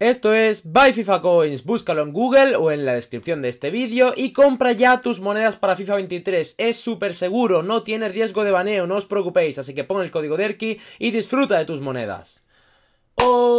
Esto es Buy FIFA Coins, búscalo en Google o en la descripción de este vídeo y compra ya tus monedas para FIFA 23, es súper seguro, no tiene riesgo de baneo, no os preocupéis, así que pon el código DERKI y disfruta de tus monedas. ¡Oh!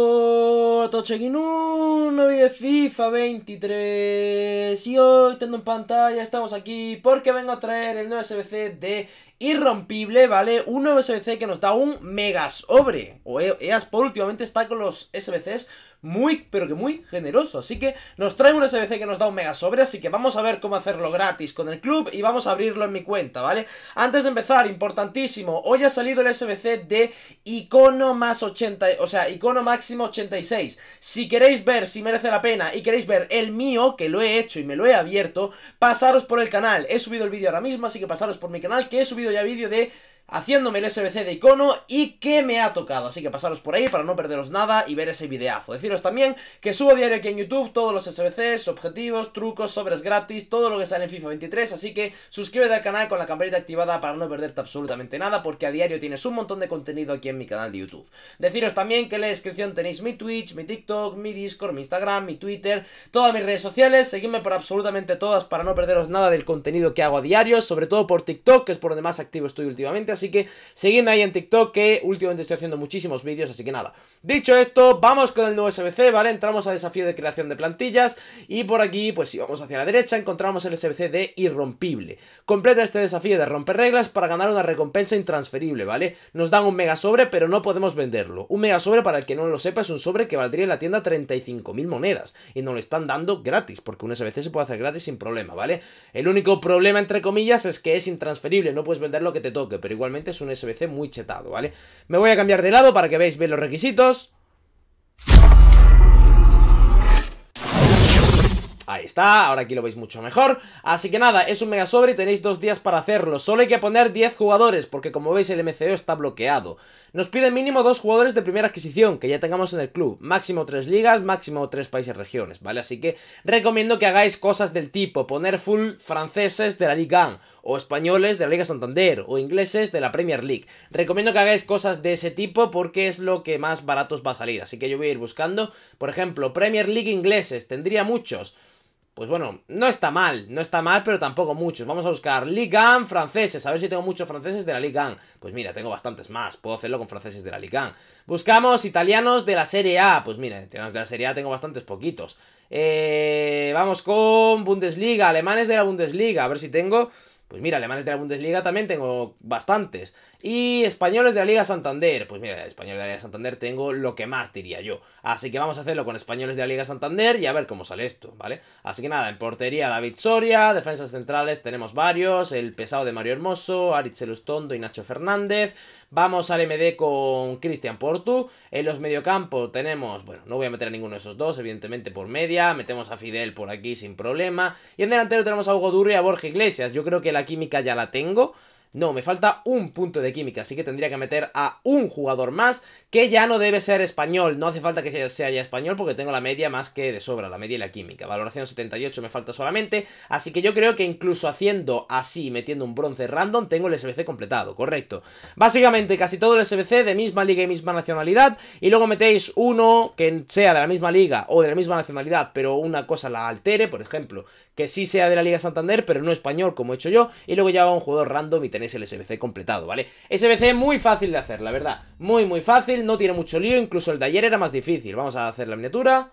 check ¡No de FIFA 23 y hoy tengo en pantalla, estamos aquí porque vengo a traer el nuevo SBC de Irrompible, ¿vale? Un nuevo SBC que nos da un mega sobre, o EASPO últimamente está con los SBCs muy, pero que muy generoso. Así que nos trae un SBC que nos da un mega sobre, así que vamos a ver cómo hacerlo gratis con el club y vamos a abrirlo en mi cuenta, ¿vale? Antes de empezar, importantísimo, hoy ha salido el SBC de icono más 80, o sea, icono máximo 86. Si queréis ver si merece la pena y queréis ver el mío, que lo he hecho y me lo he abierto, pasaros por el canal. He subido el vídeo ahora mismo, así que pasaros por mi canal, que he subido ya vídeo de haciéndome el SBC de icono y que me ha tocado. Así que pasaros por ahí para no perderos nada y ver ese videazo. Deciros también que subo diario aquí en YouTube todos los SBCs, objetivos, trucos, sobres gratis, todo lo que sale en FIFA 23. Así que suscríbete al canal con la campanita activada para no perderte absolutamente nada porque a diario tienes un montón de contenido aquí en mi canal de YouTube. Deciros también que en la descripción tenéis mi Twitch, mi TikTok, mi Discord, mi Instagram, mi Twitter, todas mis redes sociales. Seguidme por absolutamente todas para no perderos nada del contenido que hago a diario, sobre todo por TikTok, que es por donde más activo estoy últimamente así que seguidme ahí en TikTok que últimamente estoy haciendo muchísimos vídeos, así que nada. Dicho esto, vamos con el nuevo SBC, ¿vale? Entramos a desafío de creación de plantillas y por aquí, pues si vamos hacia la derecha, encontramos el SBC de irrompible. Completa este desafío de romper reglas para ganar una recompensa intransferible, ¿vale? Nos dan un mega sobre, pero no podemos venderlo. Un mega sobre, para el que no lo sepa, es un sobre que valdría en la tienda 35.000 monedas y nos lo están dando gratis, porque un SBC se puede hacer gratis sin problema, ¿vale? El único problema, entre comillas, es que es intransferible, no puedes vender lo que te toque, pero igual es un SBC muy chetado, ¿vale? Me voy a cambiar de lado para que veáis bien los requisitos. Ahí está, ahora aquí lo veis mucho mejor Así que nada, es un mega sobre y tenéis dos días para hacerlo Solo hay que poner 10 jugadores Porque como veis el MCO está bloqueado Nos piden mínimo dos jugadores de primera adquisición Que ya tengamos en el club Máximo tres ligas, máximo tres países regiones, ¿vale? Así que recomiendo que hagáis cosas del tipo Poner full franceses de la Ligue 1 o españoles de la Liga Santander, o ingleses de la Premier League. Recomiendo que hagáis cosas de ese tipo porque es lo que más baratos va a salir, así que yo voy a ir buscando, por ejemplo, Premier League ingleses, tendría muchos. Pues bueno, no está mal, no está mal, pero tampoco muchos. Vamos a buscar 1 franceses, a ver si tengo muchos franceses de la 1. Pues mira, tengo bastantes más, puedo hacerlo con franceses de la 1. Buscamos italianos de la Serie A, pues mira, italianos de la Serie A tengo bastantes poquitos. Eh, vamos con Bundesliga, alemanes de la Bundesliga, a ver si tengo... Pues mira, alemanes de la Bundesliga también tengo bastantes. Y españoles de la Liga Santander. Pues mira, españoles de la Liga Santander tengo lo que más diría yo. Así que vamos a hacerlo con españoles de la Liga Santander y a ver cómo sale esto, ¿vale? Así que nada, en portería David Soria, defensas centrales tenemos varios, el pesado de Mario Hermoso, Aritz Elustondo y Nacho Fernández. Vamos al MD con Cristian Portu. En los mediocampos tenemos, bueno, no voy a meter a ninguno de esos dos, evidentemente por media. Metemos a Fidel por aquí sin problema. Y en delantero tenemos a Hugo Durri y a Borja Iglesias. Yo creo que la química ya la tengo. No, me falta un punto de química, así que tendría que meter a un jugador más, que ya no debe ser español, no hace falta que sea ya español porque tengo la media más que de sobra, la media y la química. Valoración 78 me falta solamente, así que yo creo que incluso haciendo así, metiendo un bronce random, tengo el SBC completado, correcto. Básicamente casi todo el SBC de misma liga y misma nacionalidad, y luego metéis uno que sea de la misma liga o de la misma nacionalidad, pero una cosa la altere, por ejemplo, que sí sea de la Liga Santander, pero no español como he hecho yo, y luego ya un jugador random y es el SBC completado, ¿vale? SBC muy fácil de hacer, la verdad. Muy, muy fácil, no tiene mucho lío, incluso el de ayer era más difícil. Vamos a hacer la miniatura.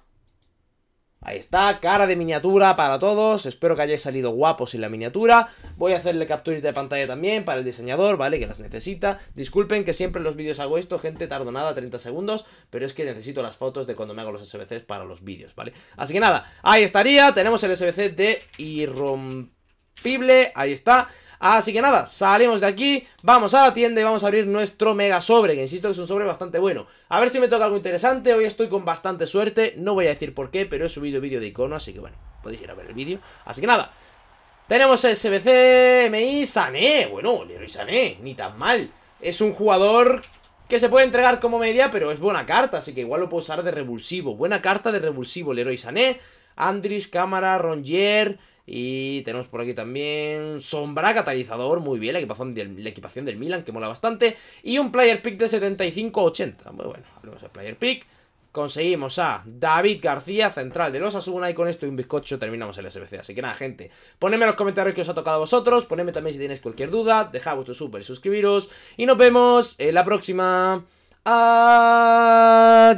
Ahí está, cara de miniatura para todos. Espero que hayáis salido guapos en la miniatura. Voy a hacerle capturas de pantalla también para el diseñador, ¿vale? Que las necesita. Disculpen que siempre en los vídeos hago esto, gente, tardo nada, 30 segundos. Pero es que necesito las fotos de cuando me hago los SBCs para los vídeos, ¿vale? Así que nada, ahí estaría. Tenemos el SBC de irrompible. Ahí está. Así que nada, salimos de aquí, vamos a la tienda y vamos a abrir nuestro mega sobre, que insisto que es un sobre bastante bueno. A ver si me toca algo interesante, hoy estoy con bastante suerte, no voy a decir por qué, pero he subido vídeo de icono, así que bueno, podéis ir a ver el vídeo. Así que nada, tenemos SBC, MI, Sané, bueno, Leroy Sané, ni tan mal. Es un jugador que se puede entregar como media, pero es buena carta, así que igual lo puedo usar de revulsivo. Buena carta de revulsivo, Leroy Sané, Andris, Cámara, Rongier, y tenemos por aquí también Sombra Catalizador, muy bien, la equipación del, Milan, que mola bastante. Y un player pick de 75-80. Muy bueno, hablemos del player pick. Conseguimos a David García, central de los Asuna, y con esto y un bizcocho terminamos el SBC. Así que nada, gente, ponedme en los comentarios que os ha tocado a vosotros, ponedme también si tenéis cualquier duda, dejad vuestro super y suscribiros, y nos vemos en la próxima. Adiós.